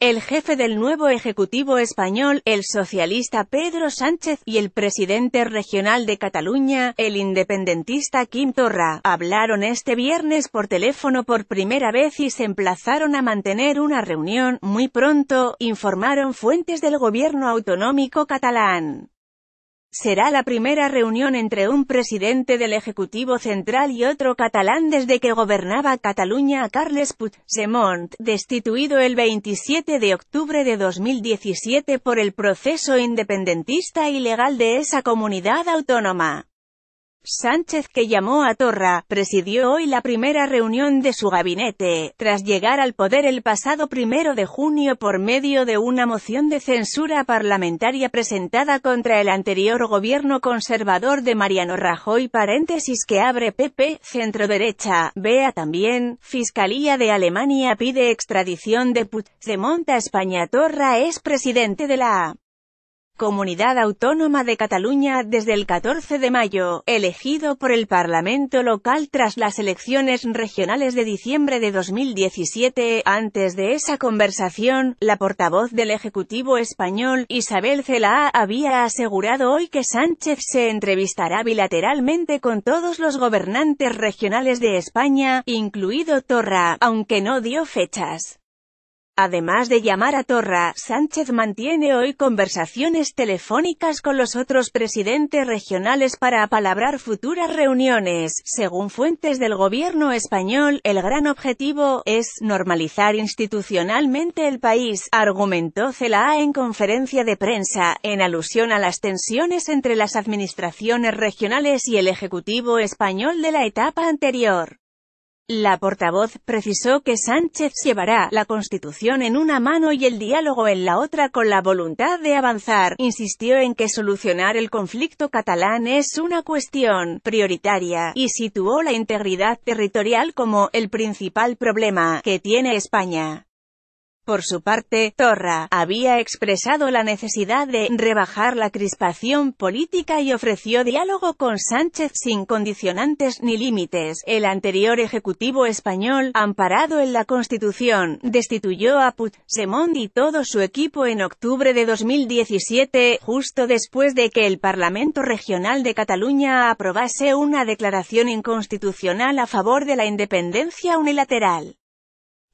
El jefe del nuevo Ejecutivo español, el socialista Pedro Sánchez, y el presidente regional de Cataluña, el independentista Quim Torra, hablaron este viernes por teléfono por primera vez y se emplazaron a mantener una reunión, muy pronto, informaron fuentes del gobierno autonómico catalán. Será la primera reunión entre un presidente del Ejecutivo Central y otro catalán desde que gobernaba Cataluña Carles Puigdemont, destituido el 27 de octubre de 2017 por el proceso independentista ilegal de esa comunidad autónoma. Sánchez que llamó a Torra, presidió hoy la primera reunión de su gabinete, tras llegar al poder el pasado primero de junio por medio de una moción de censura parlamentaria presentada contra el anterior gobierno conservador de Mariano Rajoy paréntesis que abre PP, centro derecha, vea también, Fiscalía de Alemania pide extradición de Puigdemont a España Torra es presidente de la Comunidad Autónoma de Cataluña desde el 14 de mayo, elegido por el Parlamento local tras las elecciones regionales de diciembre de 2017. Antes de esa conversación, la portavoz del Ejecutivo español, Isabel Celaá, había asegurado hoy que Sánchez se entrevistará bilateralmente con todos los gobernantes regionales de España, incluido Torra, aunque no dio fechas. Además de llamar a Torra, Sánchez mantiene hoy conversaciones telefónicas con los otros presidentes regionales para apalabrar futuras reuniones. Según fuentes del gobierno español, el gran objetivo es normalizar institucionalmente el país, argumentó Celaá en conferencia de prensa, en alusión a las tensiones entre las administraciones regionales y el Ejecutivo español de la etapa anterior. La portavoz precisó que Sánchez llevará la Constitución en una mano y el diálogo en la otra con la voluntad de avanzar. Insistió en que solucionar el conflicto catalán es una cuestión prioritaria y situó la integridad territorial como el principal problema que tiene España. Por su parte, Torra había expresado la necesidad de rebajar la crispación política y ofreció diálogo con Sánchez sin condicionantes ni límites. El anterior ejecutivo español, amparado en la Constitución, destituyó a Puigdemont y todo su equipo en octubre de 2017, justo después de que el Parlamento Regional de Cataluña aprobase una declaración inconstitucional a favor de la independencia unilateral.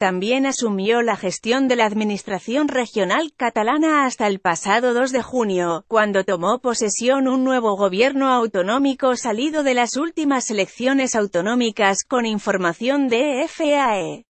También asumió la gestión de la administración regional catalana hasta el pasado 2 de junio, cuando tomó posesión un nuevo gobierno autonómico salido de las últimas elecciones autonómicas con información de FAE.